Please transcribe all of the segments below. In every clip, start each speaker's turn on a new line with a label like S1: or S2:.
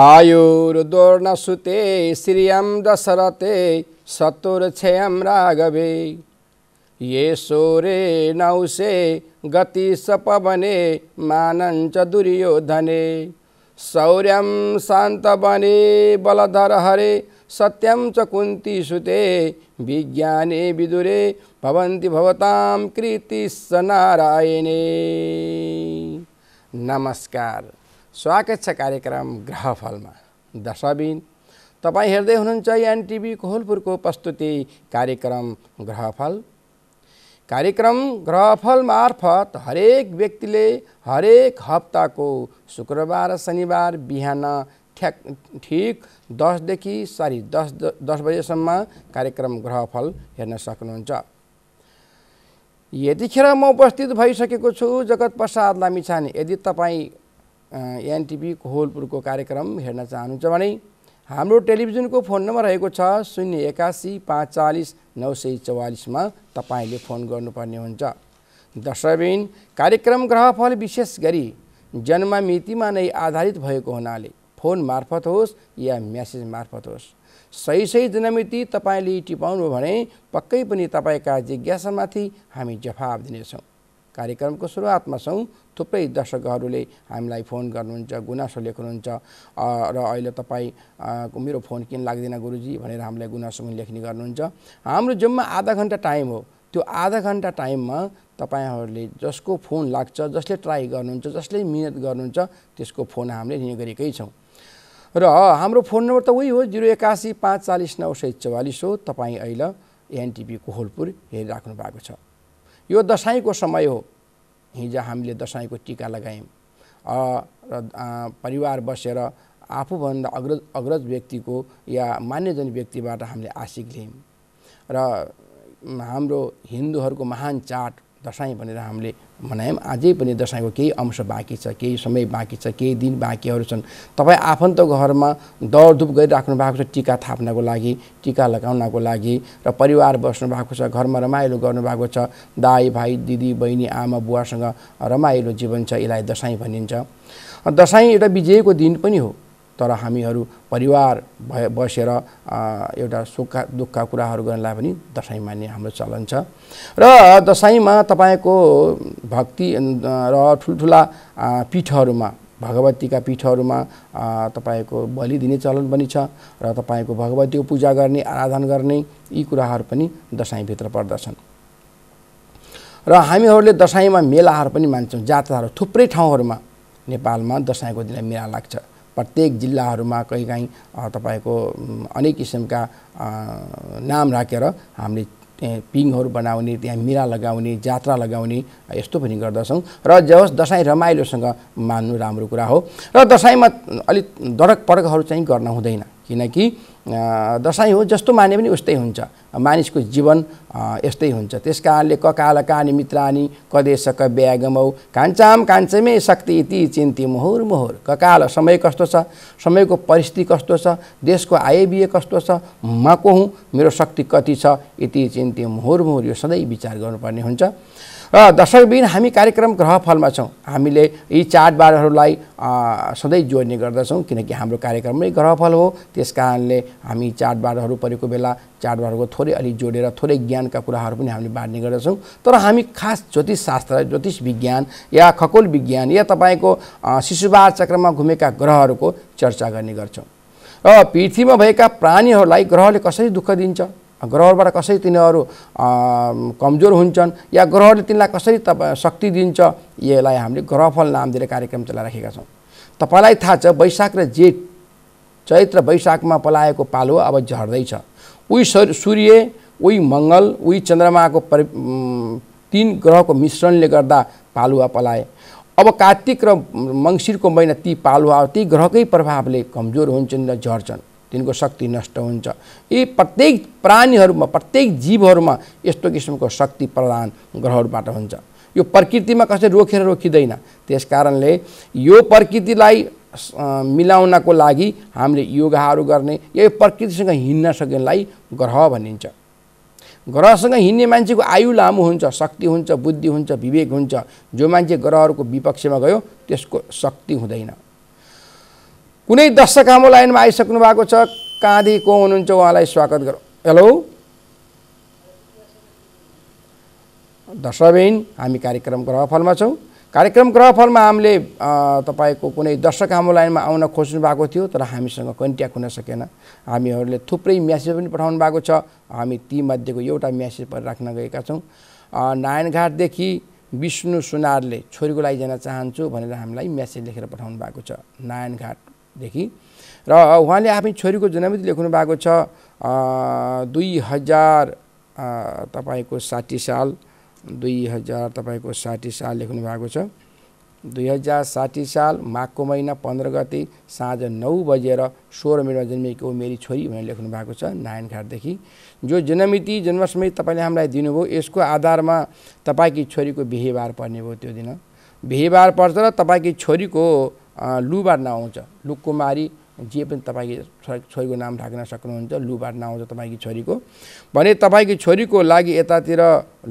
S1: आयुर्दोर्णसुते श्रियं दशरथे सतुर्क्षयं राघवे ये सोरे नौसे गति सपवने मानञ्च दुर्योधने शौर्यं शान्तवने बलधर हरे सत्यं च कुन्तीसुते विज्ञाने विदुरे भवन्ति भवतां कृतिस्स नारायणे नमस्कार स्वागत छ कार्यक्रम ग्रहफलमा दशबिन तपाईँ हेर्दै हुनुहुन्छ एनटिभी कोहलपुरको प्रस्तुति कार्यक्रम ग्रहफल कार्यक्रम ग्रहफल मार्फत हरेक व्यक्तिले हरेक हप्ताको शुक्रबार शनिबार बिहान ठ्याक ठिक दसदेखि सरी दस दस बजेसम्म कार्यक्रम ग्रहफल हेर्न सक्नुहुन्छ यतिखेर म उपस्थित भइसकेको छु जगत प्रसाद लामिछाने यदि तपाईँ एनटिभी होलपुरको कार्यक्रम हेर्न चाहनुहुन्छ भने हाम्रो टेलिभिजनको फोन नम्बर रहेको छ शून्य एकासी पाँच चालिस नौ सय चौवालिसमा तपाईँले फोन गर्नुपर्ने हुन्छ दर्शकबिन कार्यक्रम ग्रहफल विशेष गरी जन्ममितिमा नै आधारित भएको हुनाले फोन मार्फत होस् या म्यासेज मार्फत होस् सही सही जन्ममिति तपाईँले टिपाउनु भने पक्कै पनि तपाईँका जिज्ञासामाथि हामी जवाफ दिनेछौँ कार्यक्रमको सुरुवातमा छौँ थुप्रै दर्शकहरूले हामीलाई फोन गर्नुहुन्छ गुनासो लेख्नुहुन्छ र अहिले तपाईँ मेरो फोन किन लाग्दैन गुरुजी भनेर हामीलाई गुनासो पनि लेख्ने गर्नुहुन्छ हाम्रो जम्मा आधा घन्टा टाइम हो त्यो आधा घन्टा टाइममा तपाईँहरूले जसको फोन लाग्छ जसले ट्राई गर्नुहुन्छ जसले मिहिनेत गर्नुहुन्छ त्यसको फोन हामीले लिने गरेकै छौँ र हाम्रो फोन नम्बर त उही हो जिरो एकासी पाँच चालिस नौ सय चौवालिस हो तपाईँ अहिले एनटिपीको होलपुर हेरिराख्नु भएको छ यो दसैँको समय हो हिजो हामीले दसैँको टिका लगायौँ र परिवार बसेर आफूभन्दा अग्रज अग्रज व्यक्तिको या मान्यजन व्यक्तिबाट हामीले आशिक लियौँ र हाम्रो हिन्दूहरूको महान चाड दसैँ भनेर हामीले मनायौँ अझै पनि दसैँको केही अंश बाँकी छ केही समय बाँकी छ केही दिन बाँकीहरू छन् तपाईँ आफन्त घरमा दौडधुप गरिराख्नु भएको छ टिका थाप्नको लागि टिका लगाउनको लागि र परिवार बस्नु भएको छ घरमा रमाइलो गर्नुभएको छ दाई भाइ दिदी बहिनी आमा बुवासँग रमाइलो जीवन छ यसलाई दसैँ भनिन्छ दसैँ एउटा विजयको दिन पनि हो तर हामीहरू परिवार भए बसेर एउटा सुख दुःखका कुराहरू गर्नलाई पनि दसैँ मान्ने हाम्रो चलन छ र दसैँमा तपाईँको भक्ति र ठुल्ठुला पीठहरूमा भगवतीका पीठहरूमा तपाईँको बलि दिने चलन पनि छ र तपाईँको भगवतीको पूजा गर्ने आराधना गर्ने यी कुराहरू पनि दसैँभित्र पर्दछन् र हामीहरूले दसैँमा मेलाहरू पनि मान्छौँ जात्राहरू थुप्रै ठाउँहरूमा नेपालमा दसैँको दिन मेला लाग्छ प्रत्येक जिल्लाहरूमा कहीँ तपाईँको अनेक किसिमका नाम राखेर हामीले पिङहरू बनाउने त्यहाँ मिरा लगाउने जात्रा लगाउने यस्तो पनि गर्दछौँ र जस दसैँ रमाइलोसँग मान्नु राम्रो कुरा हो र दसैँमा अलिक दरक पडकहरू चाहिँ गर्न हुँदैन किनकि दसैँ हो जस्तो माने पनि उस्तै हुन्छ मानिसको जीवन यस्तै हुन्छ त्यस कारणले ककाल कानी मित्रानी कदेश क ब्यागमौ कान्छाम कान्छेमै शक्ति इति चिन्ती मोहोर मोहोर ककाल समय कस्तो छ समयको परिस्थिति कस्तो छ देशको आय कस्तो छ म को हुँ मेरो शक्ति कति छ इति चिन्ती मोहोर मोहोर यो सधैँ विचार गर्नुपर्ने हुन्छ र दर्शकबिन हामी कार्यक्रम ग्रहफलमा छौँ हामीले यी चाडबाडहरूलाई सधैँ जोड्ने गर्दछौँ किनकि हाम्रो कार्यक्रम ग्रहफल हो त्यस कारणले हामी चाडबाडहरू परेको बेला चाडबाडहरूको थोरै अलिक जोडेर थोरै ज्ञानका कुराहरू पनि हामीले बाँड्ने गर्दछौँ तर हामी खास ज्योतिष शास्त्र ज्योतिष विज्ञान या खगोल विज्ञान या तपाईँको शिशुबार चक्रमा घुमेका ग्रहहरूको चर्चा गर्ने गर्छौँ र पृथ्वीमा भएका प्राणीहरूलाई ग्रहले कसरी दुःख दिन्छ ग्रहबाट कसरी तिनीहरू कमजोर हुन्छन् या ग्रहले तिनीलाई कसरी त शक्ति दिन्छ यसलाई हामीले ग्रहफल नाम दिएर कार्यक्रम चलाइराखेका छौँ तपाईँलाई थाहा छ वैशाख र जेठ चैत्र वैशाखमा पलाएको पालो अब झर्दैछ उही सूर्य उही मङ्गल उही चन्द्रमाको परि तिन ग्रहको मिश्रणले गर्दा पालुवा पलाए अब कार्तिक र मङ्सिरको महिना ती पालुवा ती ग्रहकै प्रभावले कमजोर हुन्छन् र झर्छन् तिनको शक्ति नष्ट हुन्छ यी प्रत्येक प्राणीहरूमा प्रत्येक जीवहरूमा यस्तो किसिमको शक्ति प्रदान ग्रहहरूबाट हुन्छ यो प्रकृतिमा कसरी रोकेर रोकिँदैन त्यस कारणले यो प्रकृतिलाई मिलाउनको लागि हामीले योगाहरू गर्ने यो प्रकृतिसँग हिँड्न सक्नेलाई ग्रह भनिन्छ ग्रहसँग हिँड्ने मान्छेको आयु लामो हुन्छ शक्ति हुन्छ बुद्धि हुन्छ विवेक हुन्छ जो मान्छे ग्रहहरूको विपक्षमा गयो त्यसको शक्ति हुँदैन कुनै दर्शक हाम्रो लाइनमा आइसक्नु भएको छ काँधी को हुनुहुन्छ उहाँलाई स्वागत गरौँ हेलो दर्शकबेन हामी कार्यक्रम ग्रहफलमा छौँ कार्यक्रम ग्रहफलमा हामीले तपाईँको कुनै दर्शक हाम्रो लाइनमा आउन खोज्नु भएको थियो तर हामीसँग कन्ट्याक्ट हुन सकेन हामीहरूले थुप्रै म्यासेज पनि पठाउनु भएको छ हामी तीमध्येको एउटा म्यासेज राख्न गएका छौँ नारायणघाटदेखि विष्णु सुनारले छोरीको लागि जान चाहन्छु भनेर हामीलाई म्यासेज लेखेर पठाउनु भएको छ नारायणघाट देखि र उहाँले आफ्नै छोरीको जन्ममिति लेख्नु भएको छ दुई हजार तपाईँको साठी साल दुई हजार तपाईँको साठी साल लेख्नु भएको छ दुई हजार साठी साल माघको महिना पन्ध्र गते साँझ नौ बजेर सोह्र मिनटमा जन्मिएको मेरी छोरी भनेर लेख्नु भएको छ नारायणघाटदेखि जो जन्ममिति समय तपाईँले हामीलाई दिनुभयो यसको आधारमा तपाईँकी छोरीको बिहेबार पर्ने भयो त्यो दिन बिहेबार पर्छ र तपाईँकी छोरीको लुबाट नआउँछ लुकुमारी जे पनि तपाईँको छोरीको नाम राख्न सक्नुहुन्छ लुबाट नाम आउँछ तपाईँकी छोरीको भने तपाईँकी छोरीको लागि यतातिर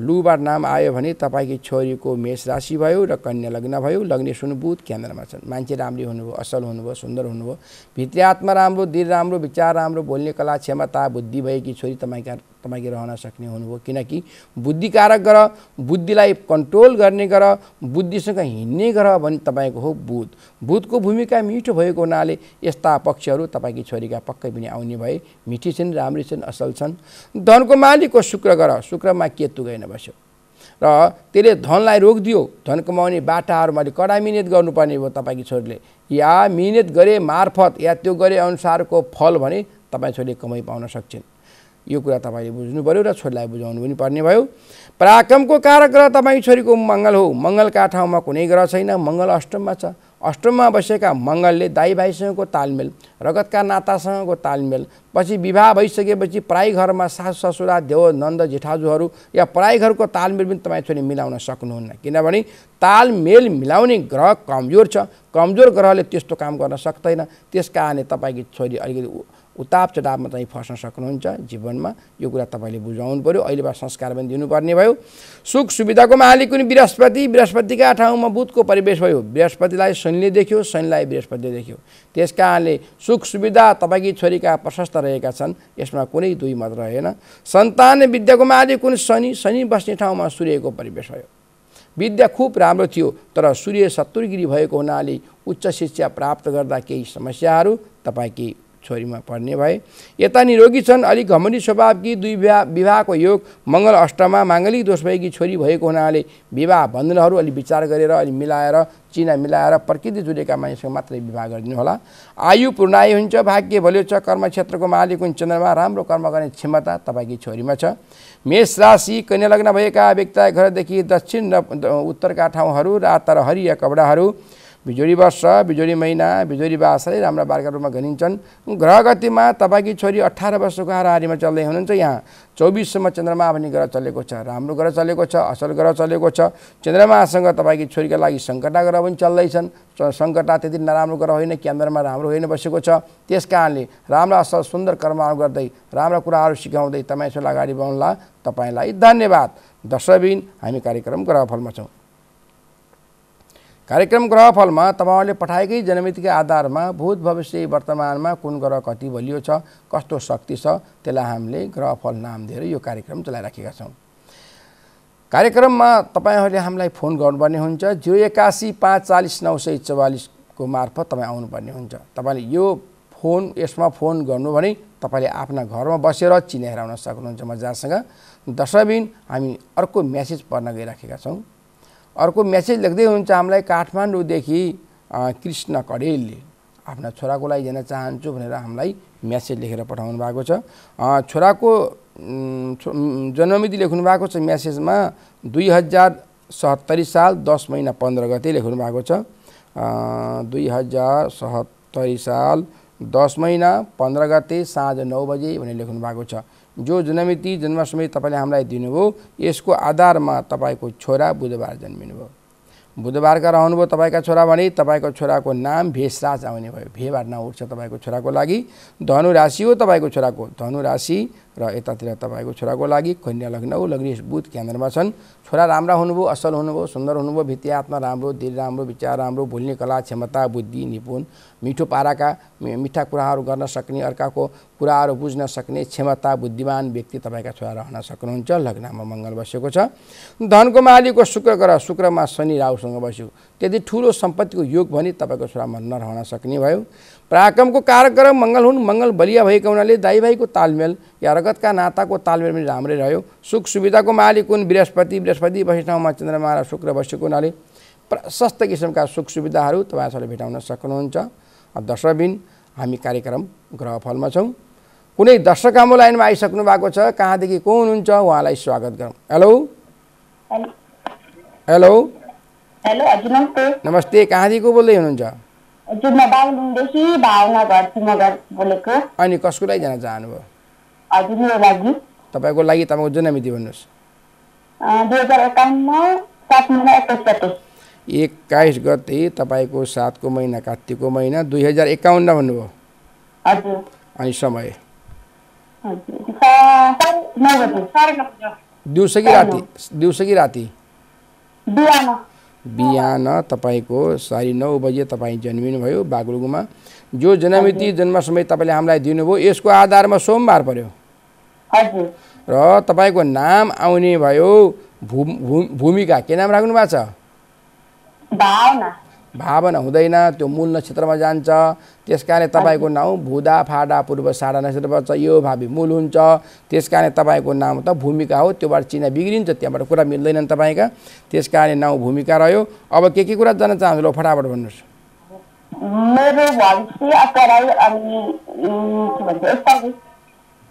S1: लुबाट नाम आयो भने तपाईँकी छोरीको मेष राशि भयो र कन्या लग्न भयो लग्ने सुन बुध केन्द्रमा छन् मान्छे राम्री हुनुभयो असल हुनुभयो सुन्दर हुनुभयो भित्री आत्मा राम्रो दिल राम्रो विचार राम्रो बोल्ने कला क्षमता बुद्धि भएकी छोरी तपाईँका तपाईँकी रहन सक्ने हुनुभयो किनकि बुद्धिकारक ग्रह बुद्धिलाई कन्ट्रोल गर्ने ग्रह बुद्धिसँग हिँड्ने ग्रह भने तपाईँको हो बुध बुधको भूमिका मिठो भएको हुनाले यस्ता पक्षहरू तपाईँकी छोरी तरिका पक्कै पनि आउने भए मिठी छन् राम्री छन् असल छन् धनको मालिकको शुक्र गर शुक्रमा केतु गएन बस्यो र त्यसले धनलाई रोकिदियो धन कमाउने बाटाहरूमा मैले कडा मिहिनेत गर्नुपर्ने भयो तपाईँको छोरीले या मिहिनेत गरे मार्फत या त्यो गरे अनुसारको फल भने तपाईँ छोरीले कमाइ पाउन सक्छन् यो कुरा तपाईँले बुझ्नु पऱ्यो र छोरीलाई बुझाउनु पनि पर्ने भयो पराक्रमको कारक ग्रह तपाईँको छोरीको मङ्गल हो मङ्गलका ठाउँमा कुनै ग्रह छैन मङ्गल अष्टममा छ अष्टममा बसेका मङ्गलले दाई भाइसँगको तालमेल रगतका नातासँगको तालमेल पछि विवाह भइसकेपछि प्राय घरमा सासु ससुरा देव नन्द जेठाजुहरू या प्राय घरको तालमेल पनि तपाईँ छोरी मिलाउन सक्नुहुन्न किनभने तालमेल मिलाउने ग्रह कमजोर छ कमजोर ग्रहले त्यस्तो काम गर्न सक्दैन त्यस कारणले तपाईँकी छोरी अलिकति उताप चढावमा चाहिँ फस्न सक्नुहुन्छ जीवनमा यो कुरा तपाईँले बुझाउनु पऱ्यो अहिलेबाट संस्कार पनि दिनुपर्ने भयो सुख सुविधाको मालिक कुनै बृहस्पति बृहस्पतिका ठाउँमा बुधको परिवेश भयो बृहस्पतिलाई शनिले देख्यो शनिलाई बृहस्पतिले देख्यो त्यस कारणले सुख सुविधा तपाईँकी छोरीका प्रशस्त रहेका छन् यसमा कुनै दुई मत रहेन सन्तान विद्याको मालिक कुन शनि शनि बस्ने ठाउँमा सूर्यको परिवेश भयो विद्या खुब राम्रो थियो तर सूर्य शत्रुगिरी भएको हुनाले उच्च शिक्षा प्राप्त गर्दा केही समस्याहरू तपाईँकी छोरीमा पर्ने भए यता निरोगी छन् अलिक घमनी स्वभाव कि दुई विवाह विवाहको योग मङ्गल अष्टमा माङ्गलिक दोष भएकी छोरी भएको हुनाले विवाह बन्धनहरू अलि विचार गरेर अलि मिलाएर चिना मिलाएर प्रकृति जुडेका मानिससँग मात्रै विवाह गरिदिनु होला आयु पूर्णायु हुन्छ भाग्य भलियो छ कर्म क्षेत्रको मालिक हुन् चन्द्रमा राम्रो कर्म गर्ने क्षमता तपाईँकी छोरीमा छ मेष राशि कन्यालग्न भएका व्यक्ति घरदेखि दक्षिण र उत्तरका ठाउँहरू रात र हरिया कपडाहरू बिजोरी वर्ष बिजोरी महिना बिजोरी बासले राम्रा बालका रूपमा गनिन्छन् ग्रह गतिमा तपाईँकी छोरी अठार वर्षको हाराहारीमा चल्दै हुनुहुन्छ यहाँ चौबिससम्म चन्द्रमा पनि ग्रह चलेको छ राम्रो ग्रह चलेको छ असल ग्रह चलेको छ चन्द्रमासँग तपाईँकी छोरीका लागि सङ्कटा ग्रह पनि चल्दैछन् सङ्कटा त्यति नराम्रो ग्रह होइन केन्द्रमा राम्रो होइन बसेको छ त्यस कारणले राम्रा असल सुन्दर कर्महरू गर्दै राम्रा कुराहरू सिकाउँदै तपाईँ यसो अगाडि बढ्नुहोला तपाईँलाई धन्यवाद दशबिन हामी कार्यक्रम ग्रहफलमा छौँ कार्यक्रम ग्रहफलमा तपाईँहरूले पठाएकै जनमितिका आधारमा भूत भविष्य वर्तमानमा कुन ग्रह कति बलियो छ कस्तो शक्ति छ त्यसलाई हामीले ग्रहफल नाम दिएर यो कार्यक्रम चलाइराखेका छौँ कार्यक्रममा तपाईँहरूले हामीलाई फोन गर्नुपर्ने हुन्छ जिरो एकासी पाँच चालिस नौ सय चौवालिसको मार्फत तपाईँ आउनुपर्ने हुन्छ तपाईँले यो फोन यसमा फोन गर्नु भने तपाईँले आफ्ना घरमा बसेर आउन सक्नुहुन्छ मजासँग दशबिन हामी अर्को म्यासेज पर्न गइराखेका छौँ अर्को मेसेज लेख्दै हुनुहुन्छ हामीलाई काठमाडौँदेखि कृष्ण कडेलले आफ्ना छोराको लागि जान चाहन्छु भनेर हामीलाई म्यासेज लेखेर पठाउनु भएको छ छोराको जन्ममिति लेख्नु भएको छ म्यासेजमा दुई हजार सहत्तरी साल दस महिना पन्ध्र गते लेख्नु भएको छ दुई हजार सहत्तरी साल दस महिना पन्ध्र गते साँझ नौ बजे भनेर लेख्नु भएको छ जो जन्मिति जन्माष्टमी तपाईँले हामीलाई दिनुभयो यसको आधारमा तपाईँको छोरा बुधबार जन्मिनुभयो बुधबारका रहनुभयो तपाईँका छोरा भने तपाईँको छोराको नाम भेषराज आउने भयो भेबार नाउँ उठ्छ तपाईँको छोराको लागि धनु राशि हो तपाईँको छोराको धनु राशि र यतातिर तपाईँको छोराको लागि कन्या लग्न हो लग्नेश बुध केन्द्रमा छन् छोरा राम्रा हुनुभयो असल हुनुभयो सुन्दर हुनुभयो भित्ति आत्मा राम्रो दिल राम्रो विचार राम्रो भुल्ने कला क्षमता बुद्धि निपुण मिठो पाराका मिठा कुराहरू गर्न सक्ने अर्काको कुराहरू बुझ्न सक्ने क्षमता बुद्धिमान व्यक्ति तपाईँका छोरा रहन सक्नुहुन्छ लग्नमा मङ्गल बसेको छ धनको मालिकको शुक्र ग्रह शुक्रमा शनि राहुसँग बस्यो त्यति ठुलो सम्पत्तिको योग भने तपाईँको छोरामा नरहन सक्ने भयो पराक्रमको कार्यक्रम मङ्गल हुन् मङ्गल बलिया भएको हुनाले दाइ भाइको तालमेल या रगतका नाताको तालमेल पनि राम्रै रह्यो सुख सुविधाको मालिक हुन् बृहस्पति बृहस्पति वैष्णवमा चन्द्रमा र शुक्र बसेको हुनाले प्रशस्त किसिमका सुख सुविधाहरू तपाईँहरूसँग भेटाउन सक्नुहुन्छ दशबिन हामी कार्यक्रम ग्रहफलमा छौँ कुनै दर्शक हाम्रो लाइनमा आइसक्नु भएको छ कहाँदेखि को हुनुहुन्छ उहाँलाई स्वागत गरौँ हेलो हेलो हेलो नमस्ते कहाँदेखि को बोल्दै हुनुहुन्छ अनि कसको लागि जान चाहनुभयो तपाईँको लागि तपाईँको मिति महिना एक्काइस गते तपाईँको सातको महिना कात्तिको महिना दुई हजार एकाउन्न भन्नुभयो अनि समय दिउँसो कि राति दिउँसो कि राति बिहान तपाईँको साढे नौ बजे तपाईँ जन्मिनुभयो बागलुङमा जो जन्ममिति जन्म समय तपाईँले हामीलाई दिनुभयो यसको आधारमा सोमबार पर्यो र तपाईँको नाम आउने भयो भूमिका के नाम राख्नु भएको छ भावना हुँदैन त्यो मूल नक्षत्रमा जान्छ त्यस कारणले तपाईँको नाउँ भुदा फाडा पूर्व साडा नक्षत्र पर्छ यो भावी मूल हुन्छ त्यस कारणले तपाईँको नाउँ त भूमिका हो त्योबाट चिना बिग्रिन्छ त्यहाँबाट कुरा मिल्दैन तपाईँका त्यस कारणले नाउँ भूमिका रह्यो अब के के कुरा जान्न चाहन्छु ल फटाफट भन्नुहोस्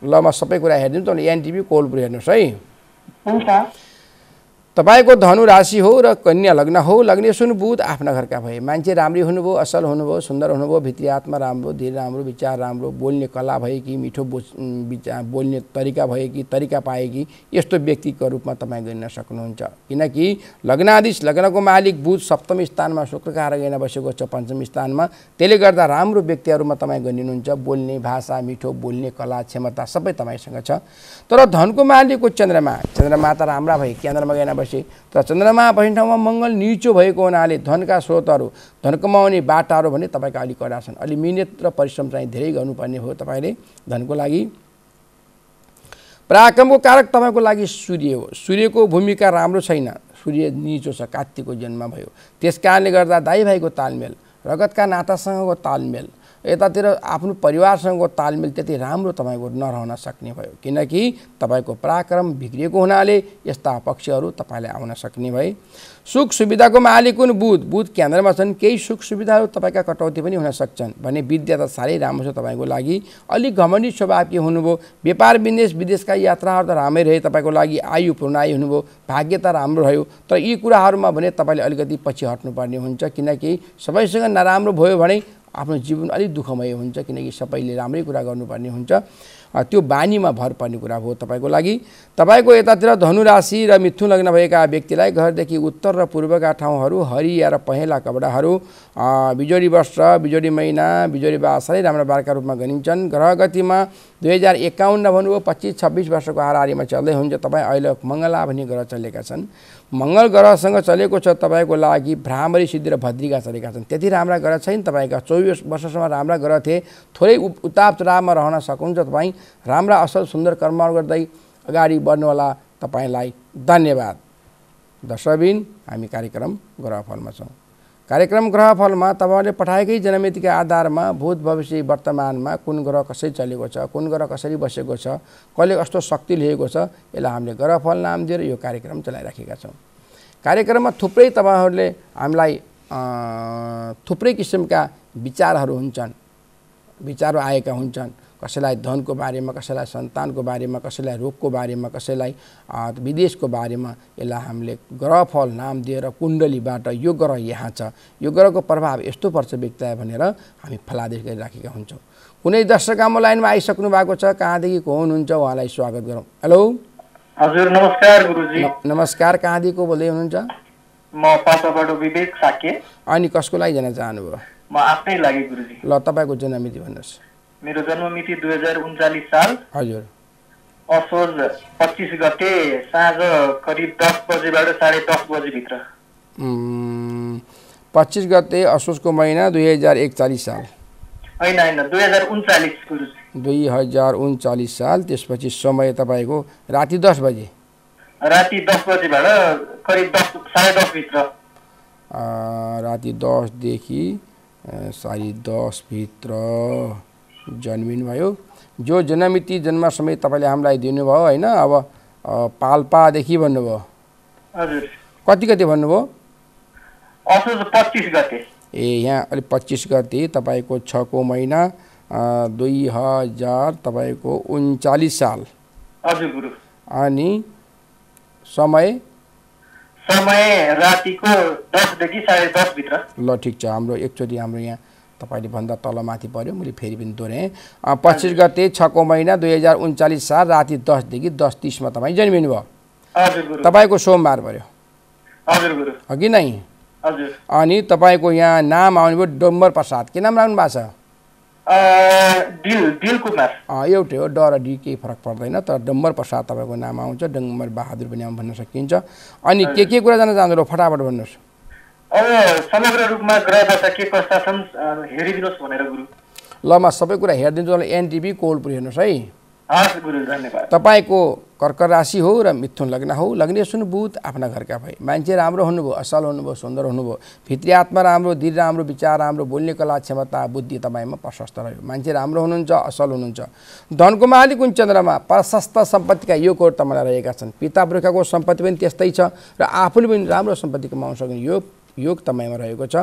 S1: ल म सबै कुरा हेरिदिन्छु तपाईँले एनटिभी कोलपुर हेर्नुहोस् है तपाईँको धनु राशि हो र कन्या लग्न हो लग्ने सुन बुध आफ्ना घरका भए मान्छे राम्री हुनुभयो असल हुनुभयो सुन्दर हुनुभयो भित्री आत्मा राम्रो धेरै राम्रो विचार राम्रो बोल्ने कला भए कि मिठो बो विचार बोल्ने तरिका भए कि तरिका पाए कि यस्तो व्यक्तिको रूपमा तपाईँ गिन्न सक्नुहुन्छ किनकि लग्नाधीश लग्नको मालिक बुध सप्तम स्थानमा शुक्रकार गइन बसेको छ पञ्चम स्थानमा त्यसले गर्दा राम्रो व्यक्तिहरूमा तपाईँ गनिनुहुन्छ बोल्ने भाषा मिठो बोल्ने कला क्षमता सबै तपाईँसँग छ तर धनको मालिकको चन्द्रमा चन्द्रमा त राम्रा भए केन्द्रमा गएन बसे तर चन्द्रमा बस्ने ठाउँमा मङ्गल निचो भएको हुनाले धनका स्रोतहरू धन कमाउने बाटाहरू भने तपाईँका अलिक कडा छन् अलि मिहिनेत र परिश्रम चाहिँ धेरै गर्नुपर्ने हो तपाईँले धनको लागि पराक्रमको कारक तपाईँको लागि सूर्य हो सूर्यको भूमिका राम्रो छैन सूर्य निचो छ कात्तिको जन्म भयो त्यस कारणले गर्दा दाई भाइको तालमेल रगतका नातासँगको तालमेल यतातिर आफ्नो परिवारसँगको तालमेल त्यति राम्रो तपाईँको नरहन सक्ने भयो किनकि तपाईँको पराक्रम बिग्रिएको हुनाले यस्ता पक्षहरू तपाईँलाई आउन सक्ने भए सुख सुविधाको मालिक हुन् बुध बुध केन्द्रमा छन् केही सुख सुविधाहरू तपाईँका कटौती पनि हुन सक्छन् भने विद्या त साह्रै राम्रो छ तपाईँको लागि अलिक घमण्डी स्वभाव के हुनुभयो व्यापार विदेश विदेशका यात्राहरू त राम्रै रहे तपाईँको लागि आयु पुर्णायु हुनुभयो भाग्य त राम्रो रह्यो तर यी कुराहरूमा भने तपाईँले अलिकति पछि हट्नुपर्ने हुन्छ किनकि सबैसँग नराम्रो भयो भने आफ्नो जीवन अलिक दुःखमय हुन्छ किनकि सबैले राम्रै कुरा गर्नुपर्ने हुन्छ त्यो बानीमा भर पर्ने कुरा हो तपाईँको लागि तपाईँको यतातिर धनुराशि र मिथुन लग्न भएका व्यक्तिलाई घरदेखि उत्तर र पूर्वका ठाउँहरू हरिया र पहेँला कपडाहरू बिजोडी वर्ष बिजोडी महिना बिजोडी बासाले राम्रो बारका रूपमा गनिन्छन् ग्रह गतिमा दुई हजार एकाउन्न भन्नुभयो पच्चिस छब्बिस वर्षको हारिमा चल्दै हुन्छ तपाईँ अहिले मङ्गला भन्ने ग्रह चलेका छन् मङ्गल ग्रहसँग चलेको छ तपाईँको लागि भ्रामरी सिद्धि र भद्रिका चलेका छन् त्यति राम्रा ग्रह छैन तपाईँका चौबिस वर्षसम्म राम्रा ग्रह थिए थोरै उताप चढावमा रहन सक्नुहुन्छ तपाईँ राम्रा असल सुन्दर कर्म गर्दै अगाडि बढ्नुहोला तपाईँलाई धन्यवाद दशबिन हामी कार्यक्रम ग्रहफलमा छौँ कार्यक्रम ग्रहफलमा तपाईँहरूले पठाएकै जनमितिका आधारमा भूत भविष्य वर्तमानमा कुन ग्रह कसरी चलेको छ कुन ग्रह कसरी बसेको छ कसले कस्तो शक्ति लिएको छ यसलाई हामीले ग्रहफल नाम दिएर यो कार्यक्रम चलाइराखेका छौँ कार्यक्रममा थुप्रै तपाईँहरूले हामीलाई थुप्रै किसिमका विचारहरू हुन्छन् विचारहरू आएका हुन्छन् कसैलाई धनको बारेमा कसैलाई सन्तानको बारेमा कसैलाई रोगको बारेमा कसैलाई विदेशको बारेमा यसलाई हामीले ग्रहफल नाम दिएर कुण्डलीबाट यो ग्रह यहाँ छ यो ग्रहको प्रभाव यस्तो पर्छ व्यक्तिलाई भनेर हामी फलादेश गरिराखेका हुन्छौँ कुनै दर्शक आमा लाइनमा आइसक्नु भएको छ कहाँदेखि को हुनुहुन्छ उहाँलाई स्वागत गरौँ हेलो हजुर नमस्कार गुरुजी नमस्कार कहाँदेखि को बोल्दै हुनुहुन्छ म पासाबाट विवेक साके अनि कसको लागि जान चाहनुभयो म आफ्नै लागि गुरुजी ल तपाईँको जन्ममिति भन्नुहोस् मेरो जन्म मिति दुई हजार उन्चालिस साल हजुर असोज पच्चिस गते साँझ करिब दस बजेबाट साढे दस बजेभित्र पच्चिस गते असोजको महिना दुई हजार एकचालिस साल होइन होइन दुई हजार उन्चालिस दुई हजार उन्चालिस साल त्यसपछि समय तपाईँको राति दस बजे राति दस बजेबाट करिब दस साढे दसभित्र राति दसदेखि साढे दसभित्र जन्मिनुभयो जो जन्ममिति जन्म समय तपाईँले हामीलाई दिनुभयो होइन अब पाल्पादेखि भन्नुभयो कति गते भन्नुभयो ए यहाँ अलिक पच्चिस गते तपाईँको छको महिना दुई हजार तपाईँको उन्चालिस साल अनि समय समय रातिको दसदेखि साढे दसभित्र ल ठिक छ हाम्रो एकचोटि हाम्रो यहाँ तपाईँले भन्दा तल माथि पऱ्यो मैले फेरि पनि दोहोऱ्याएँ पच्चिस गते छको महिना दुई हजार उन्चालिस साल राति दसदेखि दस तिसमा तपाईँ जन्मिनु भयो तपाईँको सोमबार पऱ्यो हो कि नै अनि तपाईँको यहाँ नाम आउनुभयो डम्बर प्रसाद के नाम राख्नु भएको छ एउटै हो डर डी केही फरक पर्दैन तर डम्बर प्रसाद तपाईँको नाम आउँछ डम्बर बहादुर पनि भन्न सकिन्छ अनि के के कुरा जान चाहनुहुन्छ फटाफट भन्नुहोस् अब समग्र रूपमा दशा के कस्ता छन् हेरिदिनुहोस् भनेर गुरु ल म सबै कुरा हेरिदिन्छु एनटिभी कोलपुर हेर्नुहोस् है हस् गुरु धन्यवाद तपाईँको कर्क राशि हो र मिथुन लग्न हो लग्ने सुन बुध आफ्ना घरका भए मान्छे राम्रो हुनुभयो असल हुनुभयो सुन्दर हुनुभयो भित्री आत्मा राम्रो धीर राम्रो विचार राम्रो बोल्ने कला क्षमता बुद्धि तपाईँमा प्रशस्त रह्यो मान्छे राम्रो हुनुहुन्छ असल हुनुहुन्छ धनको मालिक कुन चन्द्रमा प्रशस्त सम्पत्तिका योगहरू तपाईँलाई रहेका छन् पिता पुर्खाको सम्पत्ति पनि त्यस्तै छ र आफूले पनि राम्रो सम्पत्ति कमाउन सक्ने योग योग तपाईँमा रहेको छ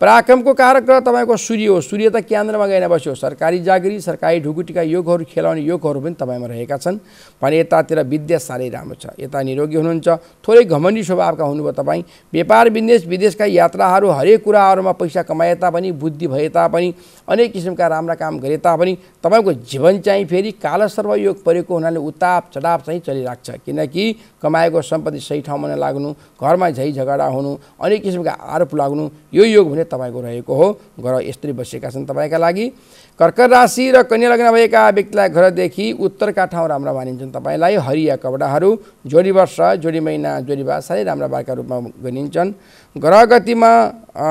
S1: पराक्रमको कारक र तपाईँको सूर्य हो सूर्य त केन्द्रमा गएर बस्यो सरकारी जागिरी सरकारी ढुकुटीका योगहरू खेलाउने योगहरू पनि तपाईँमा रहेका छन् भने यतातिर विद्या साह्रै राम्रो छ यता निरोगी हुनुहुन्छ थोरै घमण्डी स्वभावका हुनुभयो तपाईँ व्यापार विदेश विदेशका यात्राहरू हरेक कुराहरूमा पैसा कमाए तापनि बुद्धि भए तापनि अनेक किसिमका राम्रा काम गरे तापनि तपाईँको जीवन चाहिँ फेरि काल योग परेको हुनाले उताप चढाप चाहिँ चलिरहेको छ किनकि कमाएको सम्पत्ति सही ठाउँमा नलाग्नु घरमा झै झगडा हुनु अनेक किसिम आरोप लाग्नु यो योग भने तपाईँको रहेको हो ग्रह यस्तरी बसेका छन् तपाईँका लागि कर्कट राशि र कन्या लग्न भएका व्यक्तिलाई घरदेखि उत्तरका ठाउँ राम्रा मानिन्छन् तपाईँलाई हरिया कपडाहरू जोडी वर्ष जोडी महिना जोडी भाष साह्रै राम्रा बारका रूपमा गनिन्छन् ग्रह गतिमा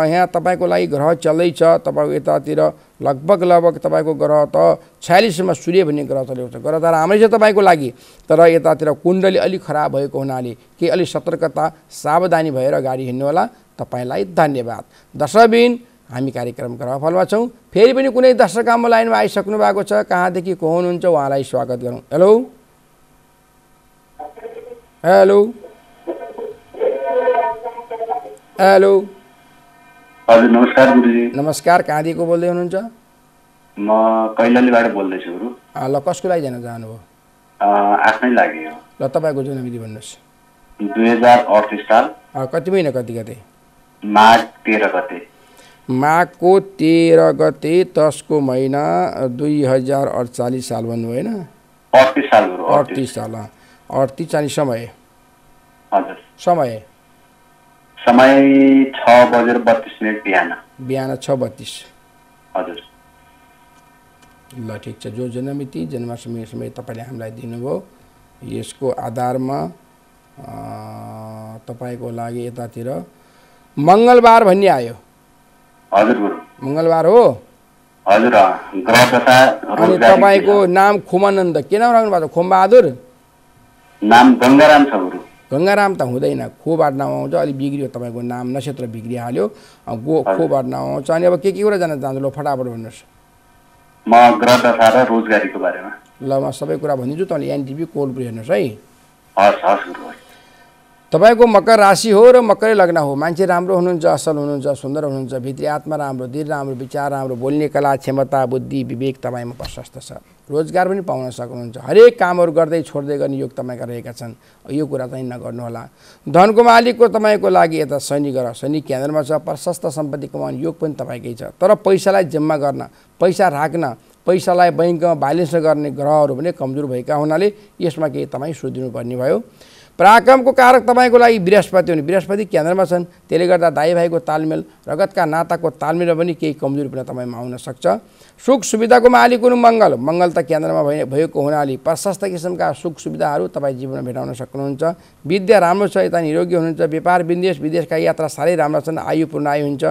S1: यहाँ तपाईँको लागि ग्रह चल्दैछ तपाईँको यतातिर लगभग लगभग तपाईँको ग्रह त छयालिसम्म सूर्य भन्ने ग्रह चलेको छ ग्रह त राम्रै छ तपाईँको लागि तर यतातिर कुण्डली अलिक खराब भएको हुनाले केही अलिक सतर्कता सावधानी भएर गाडी हिँड्नुहोला तपाईँलाई धन्यवाद दशबिन हामी कार्यक्रमको रहफलमा छौँ फेरि पनि कुनै दर्शक हाम्रो लाइनमा आइसक्नु भएको छ कहाँदेखि को हुनुहुन्छ उहाँलाई स्वागत गरौँ हेलो हेलो हेलो हजुर नमस्कार नमस्कार कहाँदेखि बोल्दै हुनुहुन्छ म कैलालीबाट बोल्दैछु ल कसको लागि जान चाहनुभयो आफ्नै लागि ल तपाईँको जुन मिति भन्नुहोस् दुई हजार अठतिस साल कति महिना कति गते माघ तेह्र गते माघको तेह्र गते दसको महिना दुई हजार अडचालिस साल भन्नु होइन अडतिस साल अडतिस अनि समय समय समय छ बजेर बत्तिस मिनट बिहान बिहान छ बत्तिस हजुर ल ठिक छ जो जन्ममिति जन्माष्टमी समय तपाईँले हामीलाई दिनुभयो यसको आधारमा तपाईँको लागि यतातिर मङ्गलबार भन्ने आयो हजुर गुरु मङ्गलबार हो हजुर अनि तपाईँको नाम खुमानन्द के नाम राख्नु भएको छ खुमबहादुर नाम गङ्गाराम छ गुरु गङ्गाराम त हुँदैन खोबाट नाम आउँछ अलिक बिग्रियो तपाईँको नाम नक्षत्र बिग्रिहाल्यो गो खोबाट नाम आउँछ अनि अब के के कुरा जान चाहन्छु ल फटाफट भन्नुहोस् म ग्रह दशा र रोजगारीको बारेमा ल म सबै कुरा भनिदिन्छु तपाईँले एनटिभी कोलपुर हेर्नुहोस् है हस् हस् गुरु तपाईँको मकर राशि हो र मकरै लग्न हो मान्छे राम्रो हुनुहुन्छ असल हुनुहुन्छ सुन्दर हुनुहुन्छ भित्री आत्मा राम्रो धीर राम्रो विचार राम्रो बोल्ने कला क्षमता बुद्धि विवेक तपाईँमा प्रशस्त छ रोजगार पनि पाउन सक्नुहुन्छ हरेक कामहरू गर्दै छोड्दै गर्ने योग तपाईँका रहेका छन् यो कुरा चाहिँ नगर्नुहोला धनको मालिकको तपाईँको लागि यता शनि ग्रह शनि केन्द्रमा छ प्रशस्त सम्पत्ति कमाउने योग पनि तपाईँकै छ तर पैसालाई जम्मा गर्न पैसा राख्न पैसालाई बैङ्कमा ब्यालेन्स गर्ने ग्रहहरू पनि कमजोर भएका हुनाले यसमा केही तपाईँ सोधिनुपर्ने भयो पराक्रमको कारक तपाईँको लागि बृहस्पति हुने बृहस्पति केन्द्रमा छन् त्यसले गर्दा दाई भाइको तालमेल रगतका नाताको तालमेलमा पनि केही पनि तपाईँमा आउन सक्छ सुख सुविधाको मालिक हुनु मङ्गल मङ्गल त केन्द्रमा भए भएको हुनाले प्रशस्त किसिमका सुख सुविधाहरू तपाईँ जीवनमा भेटाउन सक्नुहुन्छ विद्या राम्रो छ यता निरोगी हुनुहुन्छ व्यापार विदेश विदेशका यात्रा साह्रै राम्रो छन् आयु आयु हुन्छ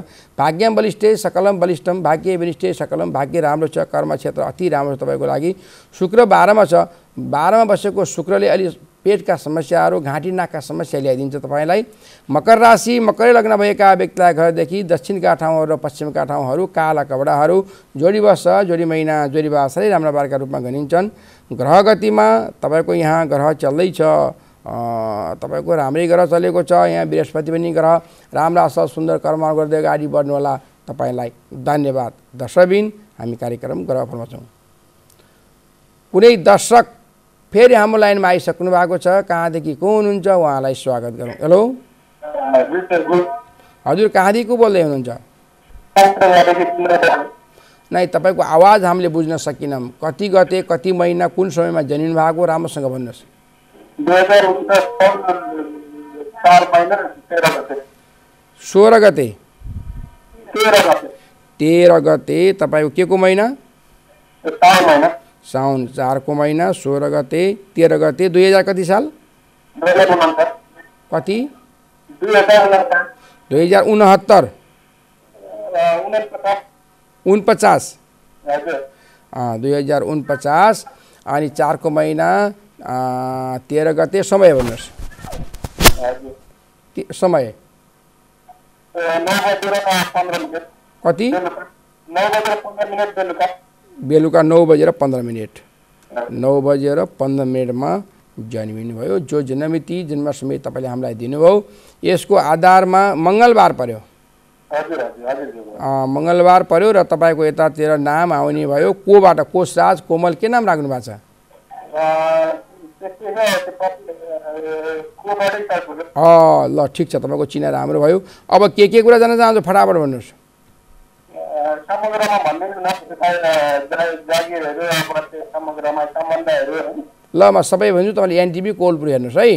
S1: भाग्यम बलिष्ठे सकलम बलिष्ठम भाग्य बलिष्ठे सकलम भाग्य राम्रो छ कर्म क्षेत्र अति राम्रो छ तपाईँको लागि शुक्र बाह्रमा छ बाह्रमा बसेको शुक्रले अलि पेटका समस्याहरू घाँटी नाकका समस्या ल्याइदिन्छ तपाईँलाई मकर राशि मकर लग्न भएका व्यक्तिलाई घरदेखि दक्षिणका ठाउँहरू र पश्चिमका ठाउँहरू काला कपडाहरू जोडी वर्ष जोडी महिना जोडी बासै राम्रा बारका रूपमा गनिन्छन् ग्रह गतिमा तपाईँको यहाँ ग्रह चल्दैछ तपाईँको राम्रै ग्रह चलेको छ यहाँ बृहस्पति पनि ग्रह राम्रा असल सुन्दर कर्म गर्दै अगाडि बढ्नुहोला तपाईँलाई धन्यवाद दर्शबिन हामी कार्यक्रम ग्रह फर्माउँछौँ कुनै दर्शक फेरि हाम्रो लाइनमा आइसक्नु भएको छ कहाँदेखि को हुनुहुन्छ उहाँलाई स्वागत गरौँ हेलो हजुर कहाँदेखि को बोल्दै हुनुहुन्छ नै तपाईँको आवाज हामीले बुझ्न सकिनौँ कति गते कति महिना कुन समयमा जन्मिनु भएको राम्रोसँग भन्नुहोस् सोह्र गते तेह्र गते तपाईँको के को महिना साउन चारको महिना सोह्र गते तेह्र गते दुई हजार कति साल कति दुई हजार उनहत्तर उनपचास दुई हजार उनपचास अनि चारको महिना तेह्र गते समय भन्नुहोस् समय कति बेलुका नौ बजेर पन्ध्र मिनट नौ बजेर पन्ध्र मिनटमा भयो जो जन्ममिति जन्म समय तपाईँले हामीलाई दिनुभयो यसको आधारमा मङ्गलबार पर्यो मङ्गलबार पर्यो र तपाईँको यतातिर नाम आउने भयो कोबाट को कोमल के नाम राख्नु भएको छ ल ठिक छ तपाईँको चिना राम्रो भयो अब के के कुरा जान चाहन्छु फटाफट भन्नुहोस् समुद्रमा ल म सबै भन्छु तपाईँले एनटिभी कोलपुर हेर्नुहोस् है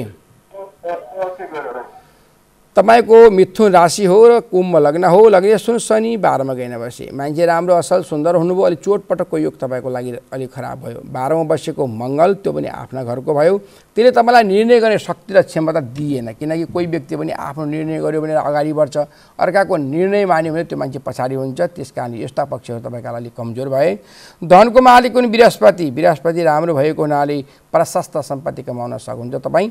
S1: तपाईँको मिथुन राशि हो र कुम्भ लग्न हो लग्ने सुन शनि बाह्रमा गएन बसे मान्छे राम्रो असल सुन्दर हुनुभयो अलिक चोटपटकको योग तपाईँको लागि अलिक खराब भयो बाह्रमा बसेको मङ्गल त्यो पनि आफ्ना घरको भयो त्यसले तपाईँलाई निर्णय गर्ने शक्ति र क्षमता दिएन किनकि कोही व्यक्ति पनि आफ्नो निर्णय गर्यो भने अगाडि बढ्छ अर्काको निर्णय मान्यो भने त्यो मान्छे पछाडि हुन्छ त्यस कारण यस्ता पक्षहरू तपाईँका लागि कमजोर भए धनको मालिक हुन् बृहस्पति बृहस्पति राम्रो भएको हुनाले प्रशस्त सम्पत्ति कमाउन सक्नुहुन्छ तपाईँ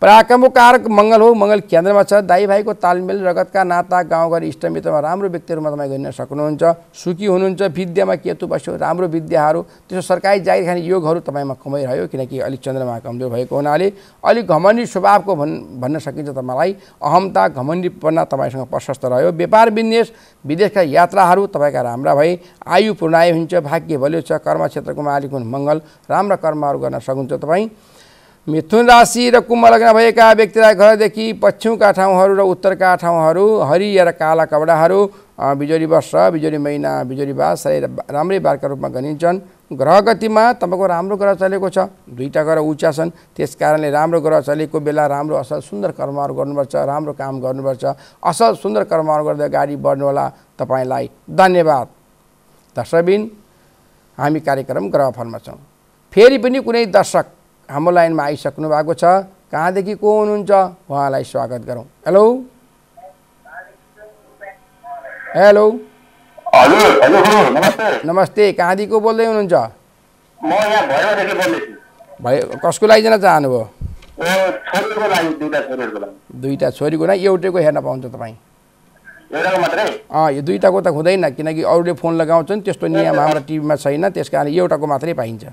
S1: पराक्रमको कारक मङ्गल हो मङ्गल केन्द्रमा छ दाई भाइको तालमेल रगतका नाता गाउँघर इष्टमित्रमा राम्रो व्यक्तिहरूमा तपाईँ गर्न सक्नुहुन्छ सुखी हुनुहुन्छ विद्यामा केतु बस्यो राम्रो विद्याहरू त्यसो सरकारी जागिर खाने योगहरू तपाईँमा कमाइरह्यो किनकि अलिक चन्द्रमा कमजोर भएको हुनाले अलिक घमण्डी स्वभावको भन् भन्न सकिन्छ तपाईँलाई अहमता घमण्डीपना तपाईँसँग प्रशस्त रह्यो व्यापार बिजनेस विदेशका यात्राहरू तपाईँका राम्रा भए आयु पूर्णायु हुन्छ भाग्य भलियो छ कर्म क्षेत्रको मालिक हुन् मङ्गल राम्रा कर्महरू गर्न सक्नुहुन्छ तपाईँ मिथुन राशि र कुम्भ लग्न भएका व्यक्तिलाई घरदेखि पश्चिमका ठाउँहरू र उत्तरका ठाउँहरू हरिय र काला कपडाहरू बिजुली वर्ष बिजुली महिना बिजुली बास राम्रै बारका रूपमा गनिन्छन् ग्रह गतिमा तपाईँको राम्रो ग्रह चलेको छ दुईवटा ग्रह उच्चा छन् त्यस कारणले राम्रो ग्रह चलेको बेला राम्रो असल सुन्दर कर्महरू गर्नुपर्छ राम्रो काम गर्नुपर्छ असल सुन्दर कर्महरू गर्दा गाडी बढ्नुहोला तपाईँलाई धन्यवाद दशबिन हामी कार्यक्रम ग्रह फलमा छौँ फेरि पनि कुनै दर्शक हाम्रो लाइनमा आइसक्नु भएको छ कहाँदेखि को हुनुहुन्छ उहाँलाई स्वागत गरौँ हेलो हेलो नमस्ते कहाँदेखि को बोल्दै हुनुहुन्छ भयो कसको लागि जान चाहनुभयो दुईवटा छोरीको न एउटैको हेर्न पाउँछ तपाईँ अँ यो दुईवटाको त हुँदैन किनकि अरूले फोन लगाउँछन् त्यस्तो नियम हाम्रो टिभीमा छैन त्यस कारण एउटाको मात्रै पाइन्छ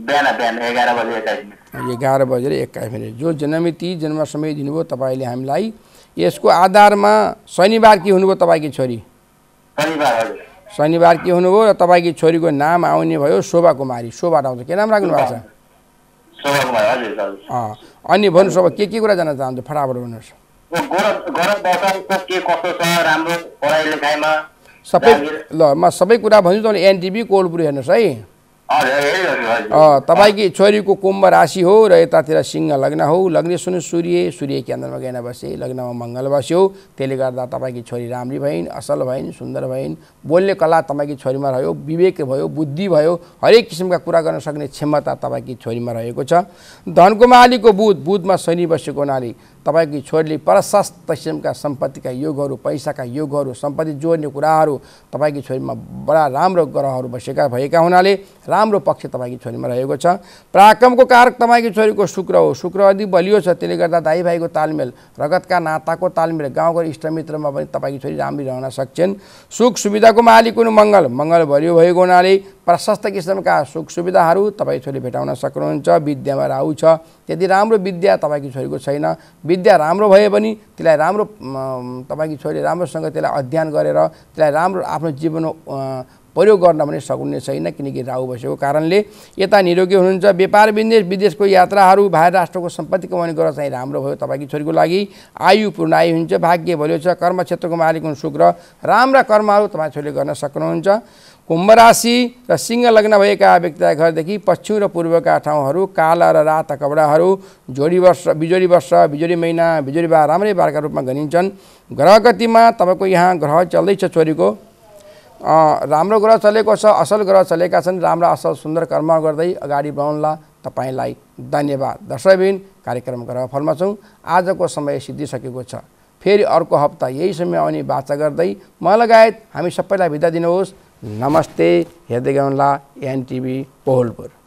S1: बिहान बिहान एघार बजेर एक्काइस मिनट एघार बजेर एक्काइस मिनट जो जन्ममिति जन्म समय दिनुभयो तपाईँले हामीलाई यसको आधारमा शनिबार के हुनुभयो तपाईँकी छोरी शनिबार के हुनुभयो र तपाईँकी छोरीको नाम आउने भयो शोभा कुमारी शोभा आउँछ के नाम राख्नु भएको छ अनि भन्नुहोस् अब के के कुरा जान चाहन्छु फटाफट भन्नुहोस् सबै ल म सबै कुरा भन्छु तपाईँले एनटिभी कोलपुर हेर्नुहोस् है तपाईँकी छोरीको कुम्भ राशि हो र यतातिर सिंह लग्न हो लग्ने सुन सूर्य सूर्य केन्द्रमा गएन बसे लग्नमा मङ्गल बस्यो त्यसले गर्दा तपाईँकी छोरी राम्री भइन् असल भइन् सुन्दर भइन् बोल्ने कला तपाईँकी छोरीमा रह्यो विवेक भयो बुद्धि भयो हरेक किसिमका कुरा गर्न सक्ने क्षमता तपाईँकी छोरीमा रहेको छ धनको मालीको बुध बुधमा शनि बसेको हुनाले तपाईँको छोरीले प्रशस्त किसिमका सम्पत्तिका योगहरू पैसाका योगहरू सम्पत्ति जोड्ने कुराहरू तपाईँको छोरीमा बडा राम्रो ग्रहहरू बसेका भएका हुनाले राम्रो पक्ष तपाईँको छोरीमा रहेको छ पराक्रमको कारक तपाईँको छोरीको शुक्र हो शुक्र यदि बलियो छ त्यसले गर्दा दाइ भाइको तालमेल रगतका नाताको तालमेल गाउँघर इष्टमित्रमा पनि तपाईँको छोरी राम्री रहन सक्छन् सुख सुविधाको मालिक हुनु मङ्गल मङ्गल बलियो भएको हुनाले प्रशस्त किसिमका सुख सुविधाहरू तपाईँ छोरी भेटाउन सक्नुहुन्छ विद्यामा राहु छ यदि राम्रो विद्या तपाईँकी छोरीको छैन विद्या राम्रो भए पनि त्यसलाई राम्रो तपाईँकी छोरी राम्रोसँग त्यसलाई अध्ययन गरेर त्यसलाई राम्रो आफ्नो जीवन प्रयोग गर्न पनि सकुने छैन किनकि राहु बसेको कारणले यता निरोगी हुनुहुन्छ व्यापार विदेश विदेशको यात्राहरू बाहिर राष्ट्रको सम्पत्ति कमाउने गर्दा चाहिँ राम्रो भयो तपाईँकी छोरीको लागि आयु पूर्ण आयु हुन्छ भाग्य भोलि छ कर्म क्षेत्रको मालिक हुन् शुक्र राम्रा कर्महरू तपाईँ छोरीले गर्न सक्नुहुन्छ कुम्भराशि र सिंह लग्न भएका व्यक्तिलाई घरदेखि पश्चिम र पूर्वका ठाउँहरू काला र राता कपडाहरू जोडी वर्ष बिजोरी वर्ष बिजोरी महिना बिजोरी बा राम्रै बारका रूपमा गनिन्छन् ग्रह गतिमा तपाईँको यहाँ ग्रह चल्दैछ छोरीको राम्रो ग्रह चलेको छ असल ग्रह चलेका छन् राम्रा असल सुन्दर कर्म गर्दै अगाडि बढाउनुला तपाईँलाई धन्यवाद दर्शकबिन कार्यक्रम ग्रह फलमा छौँ आजको समय सिद्धिसकेको छ फेरि अर्को हप्ता यही समय आउने बाचा गर्दै म लगायत हामी सबैलाई बिदा दिनुहोस् नमस्ते हेर्दै गाउँला एनटिभी कोहलपुर